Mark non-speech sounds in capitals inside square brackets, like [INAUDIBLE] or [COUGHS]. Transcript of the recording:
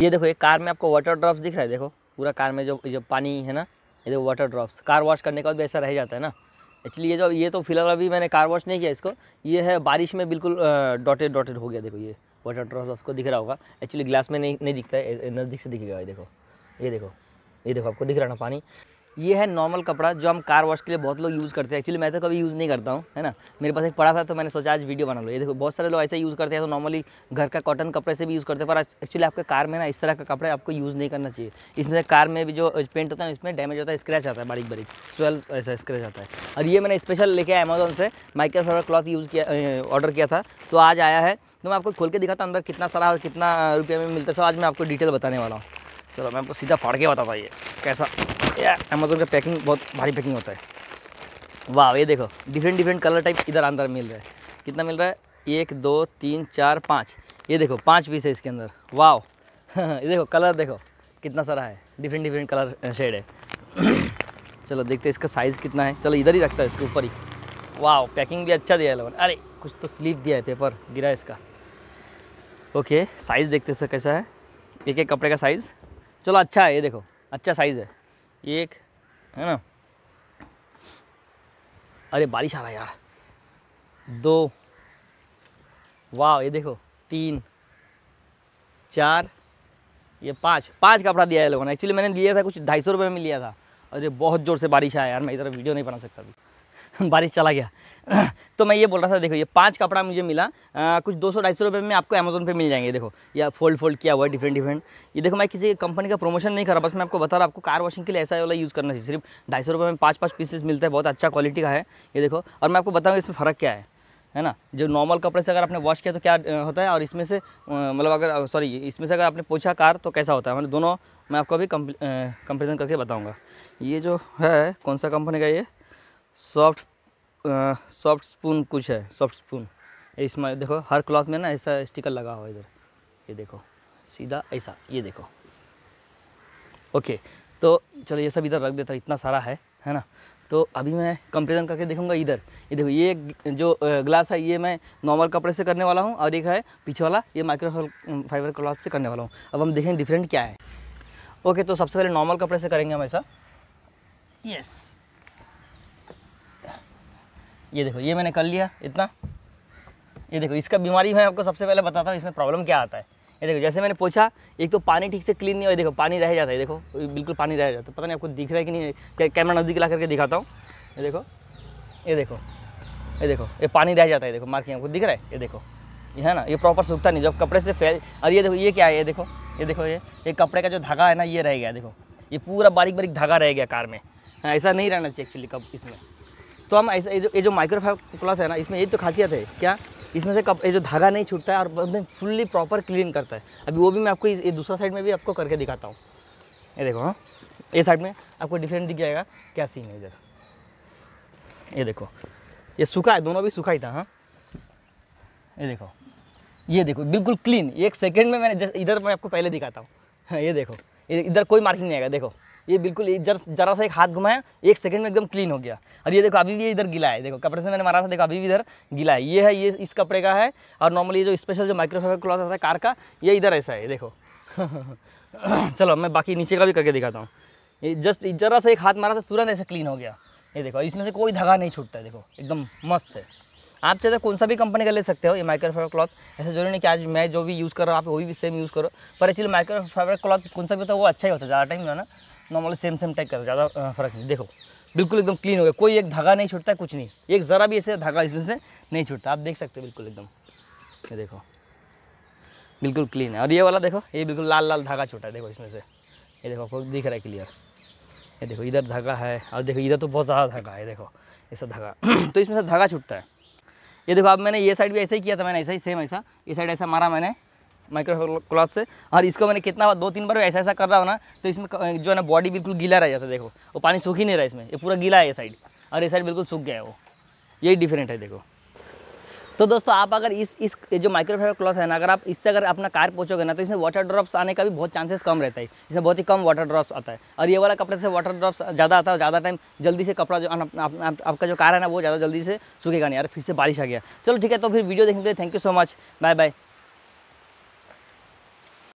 ये देखो ये कार में आपको वाटर ड्रॉप्स दिख रहा है देखो पूरा कार में जो जो पानी है ना ये देखो वाटर ड्रॉप्स कार वॉश करने के बाद भी ऐसा रह जाता है ना एक्चुअली ये जो ये तो फिलहाल अभी मैंने कार वॉश नहीं किया इसको ये है बारिश में बिल्कुल डॉटेड डॉटेड हो गया देखो ये वाटर ड्रॉप्स आपको दिख रहा होगा एक्चुअली ग्लास में नहीं नहीं दिखता है नज़दीक से दिखेगा ये देखो ये देखो ये देखो आपको दिख रहा ना पानी ये है नॉर्मल कपड़ा जो हम कार वॉश के लिए बहुत लोग यूज़ करते हैं एक्चुअली मैं तो कभी यूज़ नहीं करता हूँ है ना मेरे पास एक पड़ा था तो मैंने सोचा आज वीडियो बना लो ये देखो बहुत सारे लोग ऐसे यूज़ करते हैं तो नॉर्मली घर का कॉटन कपड़े से भी यूज़ करते हैं पर एक्चुअली आपके कार में ना इस तरह का कपड़े आपको यूज़ नहीं करना चाहिए इसमें कार में भी जो पेंट होता है इसमें डैमेज होता है स्क्रैच आता है बारीक बारीक स्वेल ऐसा स्क्रैच आता है और ये मैंने स्पेशल लेके आया अमेजोन से माइक्रो फाइबर क्लॉथ यूज़ किया ऑर्डर किया था तो आज आया है तो मैं आपको खोल के दिखाता हूँ अंदर कितना सारा कितना रुपये में मिलता है सो आज मैं आपको डिटेल बताने वाला हूँ चलो मैं आपको सीधा फाड़ के बताता ये कैसा अमेजोन का पैकिंग बहुत भारी पैकिंग होता है वाह ये देखो डिफरेंट डिफरेंट कलर टाइप इधर अंदर मिल रहा है कितना मिल रहा है एक दो तीन चार पाँच ये देखो पाँच पीस है इसके अंदर वाह [LAUGHS] ये देखो कलर देखो कितना सारा है डिफरेंट डिफरेंट कलर शेड है [CLEARS THROAT] चलो देखते हैं इसका साइज़ कितना है चलो इधर ही रखता है इसके ऊपर ही वाह पैकिंग भी अच्छा दिया है लोगों ने अरे कुछ तो स्लीप दिया है पेपर गिरा है इसका ओके साइज़ देखते सर कैसा है एक एक कपड़े का साइज़ चलो अच्छा है ये देखो अच्छा साइज़ है ये एक है ना अरे बारिश आ रहा है यार दो वाह ये देखो तीन चार ये पाँच पाँच कपड़ा दिया है लोगों ने एक्चुअली मैंने लिया था कुछ ढाई सौ रुपये में लिया था अरे बहुत ज़ोर से बारिश आया यार मैं इधर वीडियो नहीं बना सकता अभी [LAUGHS] बारिश चला गया [COUGHS] तो मैं ये बोल रहा था देखो ये पांच कपड़ा मुझे मिला आ, कुछ दो सौ ढाई सौ रुपये में आपको अमेजोन पे मिल जाएंगे देखो या फोल्ड फोल्ड किया हुआ है डिफरेंट डिफरेंट ये देखो मैं किसी कंपनी का प्रमोशन नहीं कर रहा बस मैं आपको बता रहा आपको कार वॉशिंग के लिए ऐसा वाला यूज़ करना चाहिए सिर्फ ढाई सौ रुपये में पाँच पाँच पीसेस मिलता है बहुत अच्छा क्वालिटी का है ये देखो और मैं आपको बताऊँगा इसमें फ़र्क क्या है है ना जो नॉर्मल कपड़े से अगर आपने वॉश किया तो क्या होता है और इसमें से मतलब अगर सॉरी इसमें से अगर आपने पूछा कार तो कैसा होता है मतलब दोनों मैं आपको अभी कंपेरिजन करके बताऊँगा ये जो है कौन सा कंपनी का ये सॉफ्ट सॉफ्ट स्पून कुछ है सॉफ्ट स्पून इसमें देखो हर क्लॉथ में ना ऐसा स्टिकर लगा हुआ इधर ये देखो सीधा ऐसा ये देखो ओके तो चलो ये सब इधर रख देता इतना सारा है है ना तो अभी मैं कंपेरिजन करके देखूंगा इधर ये देखो ये जो ग्लास है ये मैं नॉर्मल कपड़े से करने वाला हूँ और एक है पीछे वाला ये माइक्रो फाइबर क्लॉथ से करने वाला हूँ अब हम देखें डिफरेंट क्या है ओके तो सबसे पहले नॉर्मल कपड़े से करेंगे हम ऐसा यस ये देखो ये मैंने कर लिया इतना ये देखो इसका बीमारी मैं आपको सबसे पहले बताता हूँ इसमें प्रॉब्लम क्या आता है ये देखो जैसे मैंने पूछा एक तो पानी ठीक से क्लीन नहीं हो देखो पानी रह जाता है देखो बिल्कुल पानी रह जाता है पता नहीं आपको दिख रहा है कि नहीं कैमरा नज़दीक ला करके दिखाता हूँ ये देखो ये देखो ये देखो ये पानी रह जाता है देखो मार्किंग आपको दिख रहा है ये देखो ये है ना ये प्रॉपर सूखता नहीं जब कपड़े से फैल और ये देखो ये क्या है ये देखो ये देखो ये ये कपड़े का जो धागा है ना ये रह गया देखो ये पूरा बारीक बारीक धागा रह गया कार में ऐसा नहीं रहना चाहिए एक्चुअली कब इसमें तो हम ऐसे ये जो माइक्रोफाइव क्लॉथ है ना इसमें ये तो खासियत है क्या इसमें से कप ये जो धागा नहीं छूटता है और एकदम फुल्ली प्रॉपर क्लीन करता है अभी वो भी मैं आपको ये दूसरा साइड में भी आपको करके दिखाता हूँ ये देखो हाँ ये साइड में आपको डिफरेंट दिख जाएगा क्या सीन है इधर ये देखो ये सूखा है दोनों भी सूखा ही था हाँ ये देखो ये देखो बिल्कुल क्लीन एक सेकेंड में मैंने जस्ट इधर मैं आपको पहले दिखाता हूँ हाँ, ये देखो इधर कोई मार्किंग नहीं आएगा देखो ये बिल्कुल जर जरा सा एक हाथ घुमाया एक सेकंड में एकदम क्लीन हो गया और ये देखो अभी भी ये इधर गिला है देखो कपड़े से मैंने मारा था देखो अभी भी इधर गिला है ये है ये इस कपड़े का है और नॉर्मली जो स्पेशल जो माइक्रोफाइबर क्लॉथ आता है कार का ये इधर ऐसा है देखो [COUGHS] चलो मैं बाकी नीचे का भी करके दिखाता हूँ ये जस्ट जरा सा एक हाथ मारा था तुरंत ऐसा क्लीन हो गया ये देखो इसमें से कोई धागा नहीं छूटता है देखो एकदम मस्त है आप चाहे तो कौन सा भी कंपनी का ले सकते हो ये माइक्रोफाइबर क्लॉथ ऐसा जरूरी नहीं कि आज मैं जो भी यूज़ कर रहा हूँ आप वही भी सेम यूज़ करो पर एक्चुअली माइक्रोफाइबर क्लॉथ कौन सा भी होता है वो अच्छा ही होता है ज़्यादा टाइम जो है ना नॉर्मल सेम सेम टाइप का ज़्यादा फ़र्क नहीं देखो बिल्कुल एकदम क्लीन हो गया कोई एक धागा नहीं छूटता कुछ नहीं एक ज़रा भी ऐसे धागा इसमें से नहीं छूटता आप देख सकते हो बिल्कुल एकदम ये देखो बिल्कुल क्लीन है और ये वाला देखो ये बिल्कुल लाल लाल धागा छूटा है देखो इसमें से ये देखो आपको दिख रहा है क्लियर ये देखो इधर धागा है और देखो इधर तो बहुत ज़्यादा धागा है देखो ऐसा धागा [CLEARS THROAT] तो इसमें से धागा छूटता है ये देखो अब मैंने ये साइड भी ऐसा ही किया था मैंने ऐसा ही सेम ऐसा ये साइड ऐसा मारा मैंने माइक्रो क्लॉथ से और इसको मैंने कितना दो तीन बार ऐसा ऐसा कर रहा हूँ ना तो इसमें जो है ना बॉडी बिल्कुल गीला रह जाता है देखो वो पानी सूख ही नहीं रहा इसमें ये पूरा गीला है ये साइड और ये साइड बिल्कुल सूख गया है वो यही डिफरेंट है देखो तो दोस्तों आप अगर इस इस जो माइक्रोफाइबर क्लॉथ है ना अगर आप इससे अगर अपना कार पहुँचोगे ना तो इसमें वाटर ड्रॉप्स आने का भी बहुत चांसेस कम रहता है इसमें बहुत ही कम वाटर ड्रॉप्स आता है और ये वाला कपड़े से वाटर ड्रॉप्स ज़्यादा आता है ज़्यादा टाइम जल्दी से कपड़ा जो आपका जो कार है ना वो ज़्यादा जल्दी से सूखेगा नहीं यार फिर से बारिश आ गया चलो ठीक है तो फिर वीडियो देखने के लिए thank you so much bye bye